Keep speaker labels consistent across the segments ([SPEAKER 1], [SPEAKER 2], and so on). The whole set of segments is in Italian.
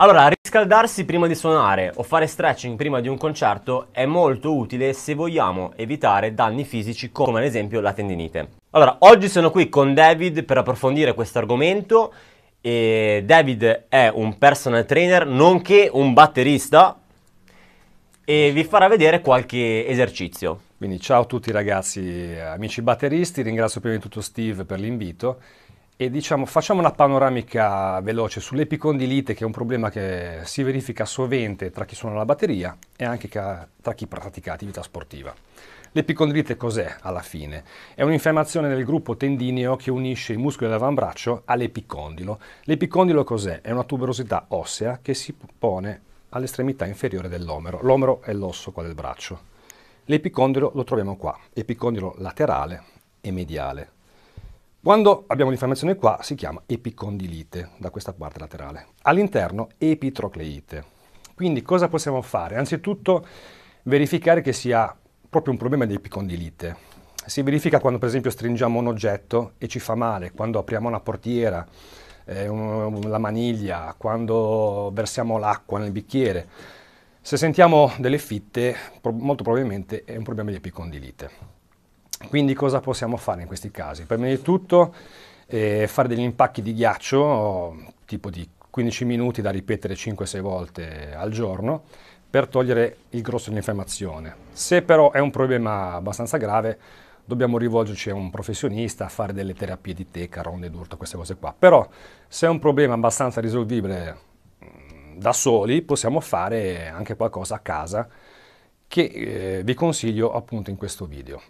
[SPEAKER 1] Allora, riscaldarsi prima di suonare o fare stretching prima di un concerto è molto utile se vogliamo evitare danni fisici come ad esempio la tendinite. Allora, oggi sono qui con David per approfondire questo argomento e David è un personal trainer nonché un batterista e vi farà vedere qualche esercizio. Quindi ciao a tutti ragazzi, amici batteristi, ringrazio prima di tutto Steve
[SPEAKER 2] per l'invito e diciamo, facciamo una panoramica veloce sull'epicondilite, che è un problema che si verifica sovente tra chi suona la batteria e anche tra chi pratica attività sportiva. L'epicondilite cos'è alla fine? È un'infiammazione del gruppo tendineo che unisce i muscoli dell'avambraccio all'epicondilo. L'epicondilo cos'è? È una tuberosità ossea che si pone all'estremità inferiore dell'omero. L'omero è l'osso qua del braccio. L'epicondilo lo troviamo qua, epicondilo laterale e mediale. Quando abbiamo l'infiammazione qua si chiama epicondilite, da questa parte laterale. All'interno epitrocleite. Quindi cosa possiamo fare? Anzitutto verificare che sia proprio un problema di epicondilite. Si verifica quando per esempio stringiamo un oggetto e ci fa male, quando apriamo una portiera, eh, un, la maniglia, quando versiamo l'acqua nel bicchiere. Se sentiamo delle fitte, pro molto probabilmente è un problema di epicondilite. Quindi cosa possiamo fare in questi casi? Prima di tutto eh, fare degli impacchi di ghiaccio, tipo di 15 minuti da ripetere 5-6 volte al giorno, per togliere il grosso dell'infiammazione. Se però è un problema abbastanza grave, dobbiamo rivolgerci a un professionista, a fare delle terapie di teca, ronde d'urto, queste cose qua. Però se è un problema abbastanza risolvibile mm, da soli, possiamo fare anche qualcosa a casa che eh, vi consiglio appunto in questo video.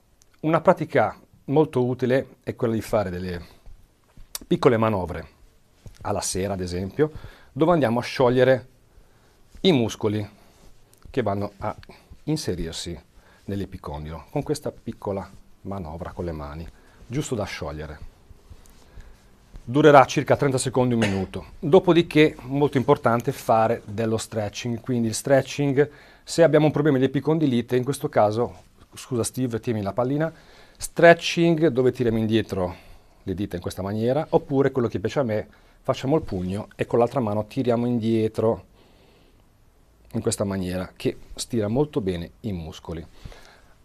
[SPEAKER 2] Una pratica molto utile è quella di fare delle piccole manovre, alla sera ad esempio, dove andiamo a sciogliere i muscoli che vanno a inserirsi nell'epicondilo con questa piccola manovra con le mani, giusto da sciogliere. Durerà circa 30 secondi, un minuto. Dopodiché, molto importante, fare dello stretching. Quindi il stretching, se abbiamo un problema di epicondilite, in questo caso scusa Steve, tieni la pallina, stretching dove tiriamo indietro le dita in questa maniera, oppure quello che piace a me, facciamo il pugno e con l'altra mano tiriamo indietro in questa maniera, che stira molto bene i muscoli.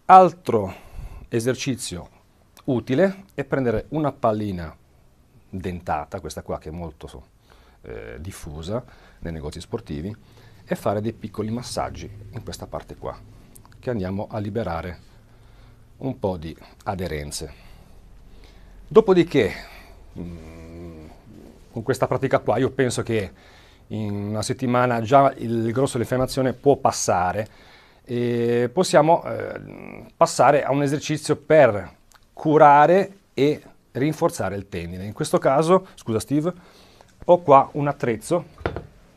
[SPEAKER 2] Altro esercizio utile è prendere una pallina dentata, questa qua che è molto eh, diffusa nei negozi sportivi, e fare dei piccoli massaggi in questa parte qua che andiamo a liberare un po' di aderenze. Dopodiché, mm, con questa pratica qua, io penso che in una settimana già il grosso dell'infiammazione può passare e possiamo eh, passare a un esercizio per curare e rinforzare il tendine. In questo caso, scusa Steve, ho qua un attrezzo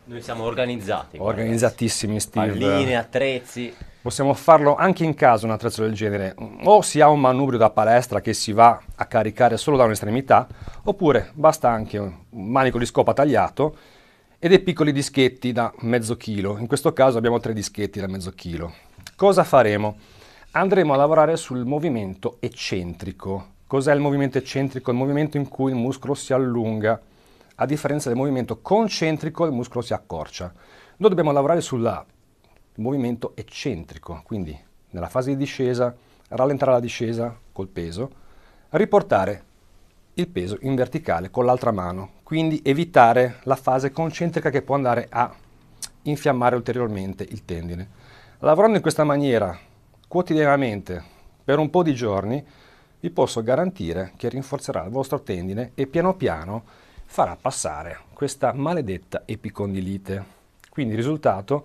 [SPEAKER 1] noi siamo organizzati. Guarda.
[SPEAKER 2] Organizzatissimi, Steve. Palline,
[SPEAKER 1] attrezzi.
[SPEAKER 2] Possiamo farlo anche in casa un attrezzo del genere. O si ha un manubrio da palestra che si va a caricare solo da un'estremità, oppure basta anche un manico di scopa tagliato e dei piccoli dischetti da mezzo chilo. In questo caso abbiamo tre dischetti da mezzo chilo. Cosa faremo? Andremo a lavorare sul movimento eccentrico. Cos'è il movimento eccentrico? Il movimento in cui il muscolo si allunga a differenza del movimento concentrico il muscolo si accorcia. Noi dobbiamo lavorare sul movimento eccentrico, quindi nella fase di discesa rallentare la discesa col peso, riportare il peso in verticale con l'altra mano, quindi evitare la fase concentrica che può andare a infiammare ulteriormente il tendine. Lavorando in questa maniera quotidianamente per un po' di giorni, vi posso garantire che rinforzerà il vostro tendine e piano piano farà passare questa maledetta epicondilite. Quindi il risultato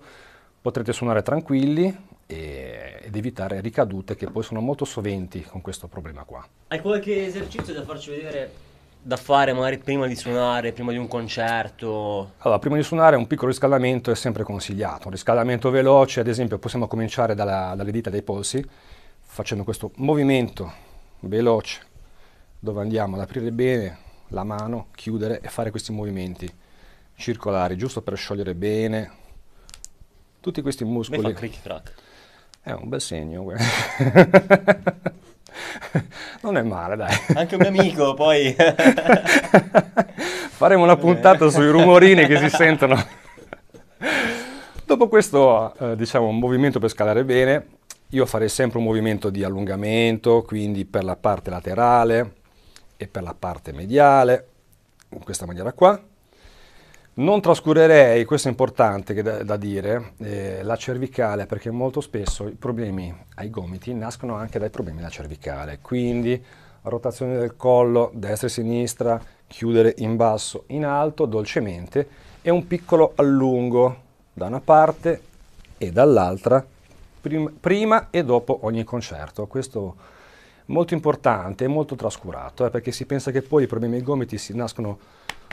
[SPEAKER 2] potrete suonare tranquilli e, ed evitare ricadute che poi sono molto soventi con questo problema qua.
[SPEAKER 1] Hai qualche esercizio da farci vedere? Da fare magari prima di suonare, prima di un concerto?
[SPEAKER 2] Allora, prima di suonare un piccolo riscaldamento è sempre consigliato. Un riscaldamento veloce, ad esempio, possiamo cominciare dalla, dalle dita dei polsi, facendo questo movimento veloce, dove andiamo ad aprire bene la mano, chiudere e fare questi movimenti circolari, giusto per sciogliere bene tutti questi muscoli. Mi fa click track. È un bel segno. non è male, dai. Anche un mio amico, poi... Faremo una puntata sui rumorini che si sentono. Dopo questo, eh, diciamo, movimento per scalare bene, io farei sempre un movimento di allungamento, quindi per la parte laterale, e per la parte mediale, in questa maniera qua. Non trascurerei, questo è importante da, da dire, eh, la cervicale, perché molto spesso i problemi ai gomiti nascono anche dai problemi della cervicale, quindi rotazione del collo, destra e sinistra, chiudere in basso, in alto, dolcemente, e un piccolo allungo da una parte e dall'altra, prim prima e dopo ogni concerto. Questo molto importante e molto trascurato, eh, perché si pensa che poi i problemi ai gomiti si nascono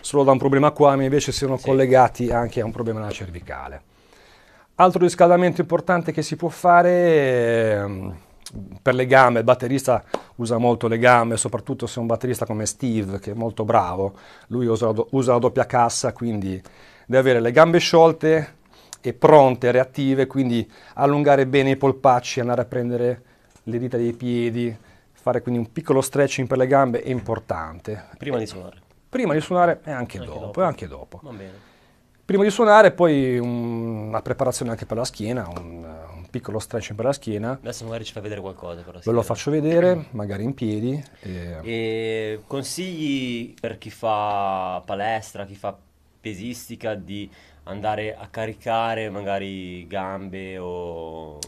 [SPEAKER 2] solo da un problema qua, ma invece siano sì. collegati anche a un problema nella cervicale. Altro riscaldamento importante che si può fare ehm, per le gambe, il batterista usa molto le gambe, soprattutto se è un batterista come Steve, che è molto bravo, lui usa, usa la doppia cassa, quindi deve avere le gambe sciolte e pronte, reattive, quindi allungare bene i polpacci, andare a prendere le dita dei piedi, Fare quindi un piccolo stretching per le gambe è importante. Prima di eh, suonare. Prima di suonare e anche, anche, dopo, dopo. E anche dopo. Va bene. Prima di suonare poi un, una preparazione anche per la schiena, un, un, piccolo stretching per la schiena. Adesso
[SPEAKER 1] magari ci fa vedere qualcosa però. Ve
[SPEAKER 2] lo faccio vedere, magari in piedi.
[SPEAKER 1] E... E consigli per chi fa palestra, chi fa pesistica di andare a caricare magari gambe o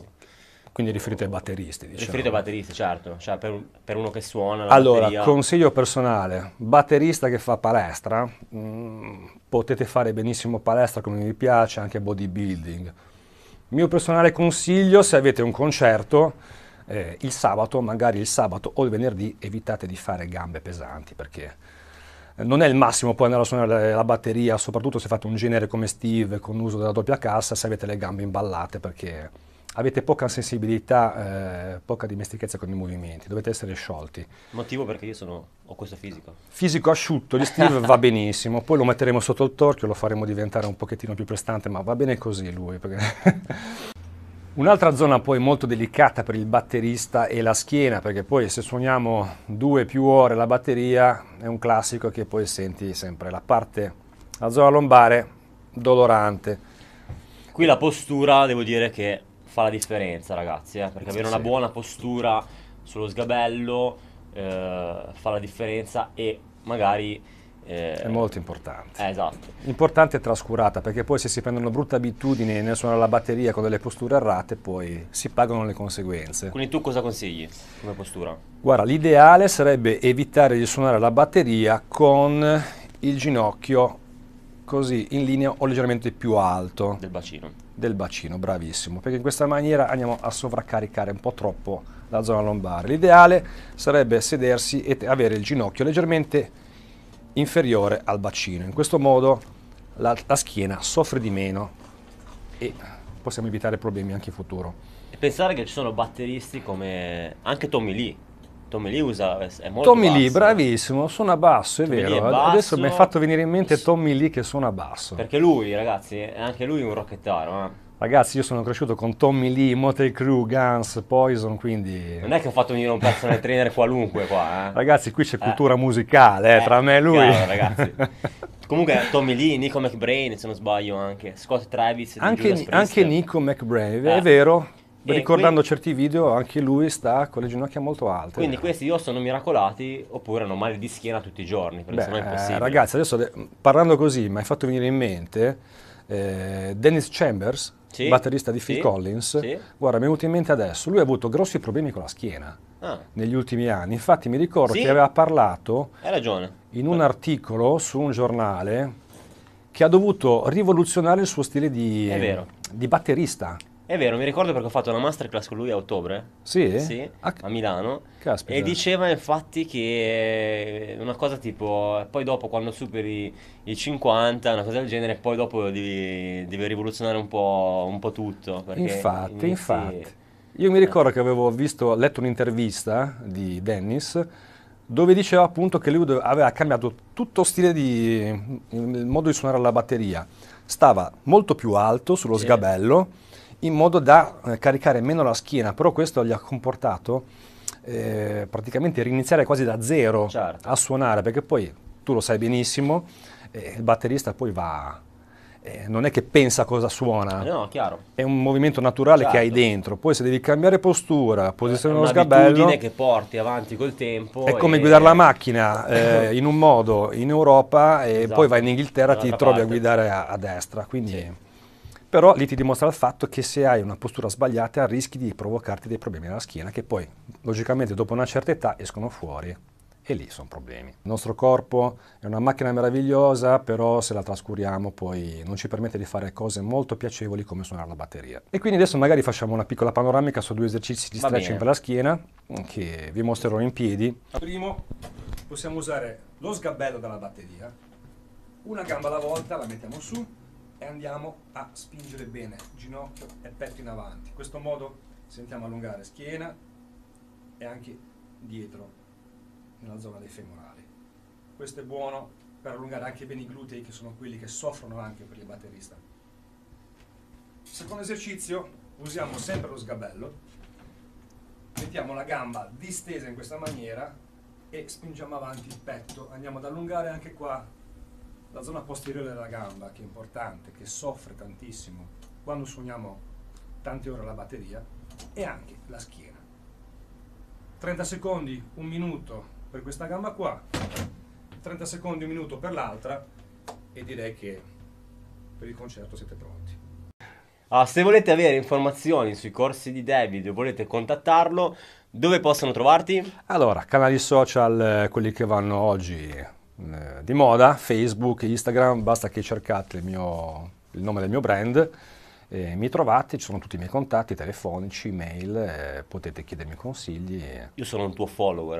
[SPEAKER 1] quindi
[SPEAKER 2] riferito ai batteristi. Diciamo. Riferito ai
[SPEAKER 1] batteristi, certo, cioè per, per uno che suona. allora, batteria. consiglio
[SPEAKER 2] personale, batterista che fa palestra, mh, mm, potete fare benissimo palestra come vi piace, anche bodybuilding. Mio personale consiglio, se avete un concerto, eh, il sabato, magari il sabato o il venerdì, evitate di fare gambe pesanti perché eh, non è il massimo poi andare a suonare la batteria, soprattutto se fate un genere come Steve con l'uso della doppia cassa, se avete le gambe imballate perché avete poca sensibilità, eh, poca dimestichezza con i movimenti, dovete essere sciolti.
[SPEAKER 1] Motivo perché io sono, ho questo fisico.
[SPEAKER 2] Fisico asciutto di Steve va benissimo, poi lo metteremo sotto il torchio, lo faremo diventare un pochettino più prestante, ma va bene così lui. Un'altra zona poi molto delicata per il batterista è la schiena, perché poi se suoniamo due più ore la batteria è un classico che poi senti sempre la parte, la zona lombare dolorante.
[SPEAKER 1] Qui la postura devo dire che fa la differenza, ragazzi. Eh, perché avere una buona postura sullo sgabello eh, fa la differenza e magari eh, è molto importante. Eh, esatto.
[SPEAKER 2] Importante e trascurata, perché poi se si prendono brutte abitudini abitudine nel suonare la batteria con delle posture errate, poi si pagano le conseguenze.
[SPEAKER 1] Quindi tu cosa consigli come postura?
[SPEAKER 2] Guarda, l'ideale sarebbe evitare di suonare la batteria con il ginocchio così in linea o leggermente più alto. Del bacino. Del bacino, bravissimo, perché in questa maniera andiamo a sovraccaricare un po' troppo la zona lombare. L'ideale sarebbe sedersi e avere il ginocchio leggermente inferiore al bacino. In questo modo la, la schiena soffre di meno e possiamo evitare problemi anche in futuro.
[SPEAKER 1] E pensare che ci sono batteristi come anche Tommy Lee Tommy Lee usa, è molto Tommy basso. Lee,
[SPEAKER 2] bravissimo, suona basso, è Tommy vero. È basso, Adesso mi è fatto venire in mente Tommy Lee che suona basso. Perché
[SPEAKER 1] lui, ragazzi, è anche lui un rocchettaro, eh.
[SPEAKER 2] Ragazzi, io sono cresciuto con Tommy Lee, Motel Crew, Guns, Poison, quindi... Non è che ho fatto
[SPEAKER 1] venire un personal trainer qualunque qua, eh.
[SPEAKER 2] Ragazzi, qui c'è eh. cultura eh. musicale,
[SPEAKER 1] eh, tra me e lui. Chiaro, ragazzi. Comunque Tommy Lee, Nico McBrain, se non sbaglio anche, Scott Travis. Anche, anche Nico McBrain, è eh. vero, e Ricordando
[SPEAKER 2] quindi, certi video, anche lui sta con le ginocchia molto alte. Quindi
[SPEAKER 1] questi o sono miracolati oppure hanno male di schiena tutti i giorni, perché Beh, sennò è impossibile. Ragazzi,
[SPEAKER 2] adesso parlando così mi hai fatto venire in mente eh, Dennis Chambers, sì, batterista di Phil sì, Collins. Sì. Guarda, mi è venuto in mente adesso, lui ha avuto grossi problemi con la schiena ah. negli ultimi anni. Infatti mi ricordo che aveva parlato in un Beh. articolo su un giornale che ha dovuto rivoluzionare il suo stile di, di batterista.
[SPEAKER 1] È vero, mi ricordo perché ho fatto una masterclass con lui a ottobre. Sì? Sì, a, ah, a Milano. Caspita. E diceva infatti che eh, una cosa tipo, poi dopo quando superi i 50, una cosa del genere, poi dopo devi, devi rivoluzionare un po', un po tutto. Infatti, inizi... infatti.
[SPEAKER 2] Io mi ricordo che avevo visto, letto un'intervista di Dennis dove diceva appunto che lui aveva cambiato tutto stile di il modo di suonare la batteria. Stava molto più alto sullo sì. sgabello in modo da eh, caricare meno la schiena, però questo gli ha comportato eh, praticamente riniziare quasi da zero certo. a suonare, perché poi tu lo sai benissimo, eh, il batterista poi va, eh, non è che pensa cosa suona, no, no, è un movimento naturale certo. che hai certo. dentro, poi se devi cambiare postura, eh, posizionare lo sgabello... È
[SPEAKER 1] che porti avanti col tempo. È come guidare la macchina eh,
[SPEAKER 2] in un modo in Europa e esatto. poi vai in Inghilterra e ti trovi parte. a guidare a, a destra, quindi... Sì però lì ti dimostra il fatto che se hai una postura sbagliata rischi di provocarti dei problemi alla schiena che poi logicamente dopo una certa età escono fuori e lì sono problemi. Il nostro corpo è una macchina meravigliosa, però se la trascuriamo poi non ci permette di fare cose molto piacevoli come suonare la batteria. E quindi adesso magari facciamo una piccola panoramica su due esercizi di stretching per la schiena che vi mostrerò in piedi. Primo, possiamo usare lo sgabello della batteria, una gamba alla volta la mettiamo su e andiamo a spingere bene ginocchio e petto in avanti in questo modo sentiamo allungare schiena e anche dietro nella zona dei femorali questo è buono per allungare anche bene i glutei che sono quelli che soffrono anche per il batterista secondo esercizio usiamo sempre lo sgabello mettiamo la gamba distesa in questa maniera e spingiamo avanti il petto andiamo ad allungare anche qua la zona posteriore della gamba, che è importante, che soffre tantissimo quando suoniamo tante ore la batteria, e anche la schiena. 30 secondi, un minuto per questa gamba qua, 30 secondi, un minuto per l'altra e direi che per il concerto siete
[SPEAKER 1] pronti. Ah, se volete avere informazioni sui corsi di David o volete contattarlo, dove possono trovarti? Allora,
[SPEAKER 2] canali social, eh, quelli che vanno oggi, eh, di moda, Facebook, Instagram, basta che cercate il, mio, il nome del mio brand, e mi trovate, ci sono tutti i miei contatti telefonici, mail, eh, potete chiedermi consigli.
[SPEAKER 1] Io sono un tuo follower.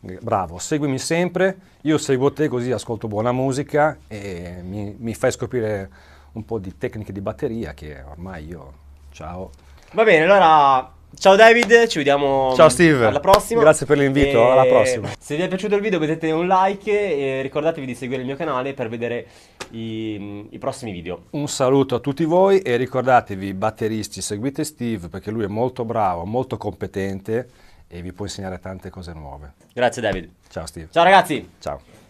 [SPEAKER 1] Eh.
[SPEAKER 2] Bravo, seguimi sempre, io seguo te così ascolto buona musica e mi, mi fai scoprire un po' di tecniche di batteria che ormai io... Ciao.
[SPEAKER 1] Va bene, allora Ciao David, ci vediamo mm, Ciao Steve. alla prossima. Grazie per l'invito, e... alla prossima. Se vi è piaciuto il video mettete un like e ricordatevi di seguire il mio canale per vedere i, mm, i prossimi video. Un saluto
[SPEAKER 2] a tutti voi e ricordatevi batteristi, seguite Steve perché lui è molto bravo, molto competente e vi può insegnare tante cose nuove.
[SPEAKER 1] Grazie David. Ciao Steve. Ciao ragazzi. Ciao.